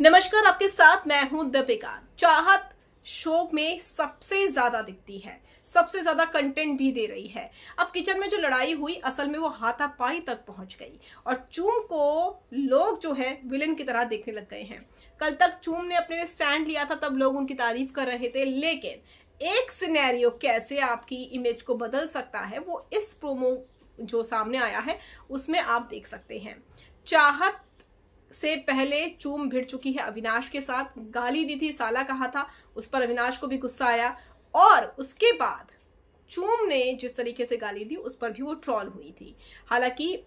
नमस्कार आपके साथ मैं हूं दीपिका चाहत शोक में सबसे ज्यादा दिखती है सबसे ज्यादा कंटेंट भी दे रही है अब किचन में जो लड़ाई हुई असल में वो हाथापाई तक पहुंच गई और चूम को लोग जो है विलन की तरह देखने लग गए हैं कल तक चूम ने अपने लिए स्टैंड लिया था तब लोग उनकी तारीफ कर रहे थे लेकिन एक सिनेरियो कैसे आपकी इमेज को बदल सकता है वो इस प्रोमो जो सामने आया है उसमें आप देख सकते हैं चाहत से पहले चूम भिड़ चुकी है अविनाश के साथ गाली दी थी साला कहा था उस पर अविनाश को भी गुस्सा आया और उसके बाद चूम ने जिस तरीके से गाली दी उस पर भी वो ट्रॉल हुई थी हालांकि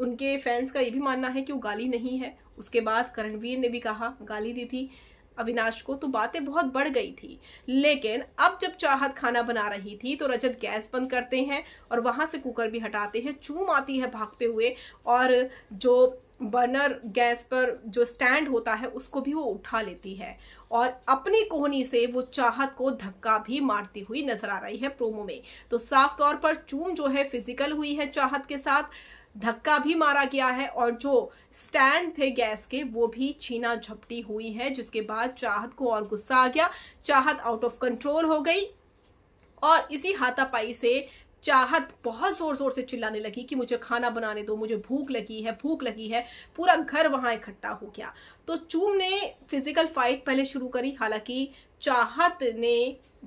उनके फैंस का ये भी मानना है कि वो गाली नहीं है उसके बाद करणवीर ने भी कहा गाली दी थी अविनाश को तो बातें बहुत बढ़ गई थी लेकिन अब जब चाहत खाना बना रही थी तो रजत गैस बंद करते हैं और वहां से कुकर भी हटाते हैं चूम आती है भागते हुए और जो बर्नर गैस पर जो स्टैंड होता है उसको भी वो उठा लेती है और अपनी कोहनी से वो चाहत को धक्का भी मारती हुई नजर आ रही है प्रोमो में तो साफ तौर पर चूम जो है फिजिकल हुई है चाहत के साथ धक्का भी मारा गया है और जो स्टैंड थे गैस के वो भी छीना झपटी हुई है जिसके बाद चाहत को और गुस्सा आ गया चाहत आउट ऑफ कंट्रोल हो गई और इसी हाथापाई से चाहत बहुत ज़ोर ज़ोर से चिल्लाने लगी कि मुझे खाना बनाने दो मुझे भूख लगी है भूख लगी है पूरा घर वहां इकट्ठा हो गया तो चूम ने फिजिकल फाइट पहले शुरू करी हालांकि चाहत ने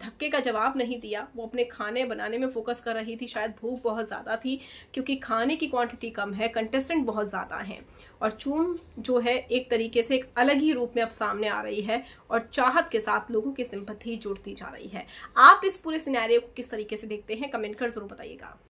धक्के का जवाब नहीं दिया वो अपने खाने बनाने में फोकस कर रही थी शायद भूख बहुत ज़्यादा थी क्योंकि खाने की क्वांटिटी कम है कंटेस्टेंट बहुत ज़्यादा हैं और चूम जो है एक तरीके से एक अलग ही रूप में अब सामने आ रही है और चाहत के साथ लोगों की सिंपत्ति जुड़ती जा रही है आप इस पूरे सिनेरियो को किस तरीके से देखते हैं कमेंट कर ज़रूर बताइएगा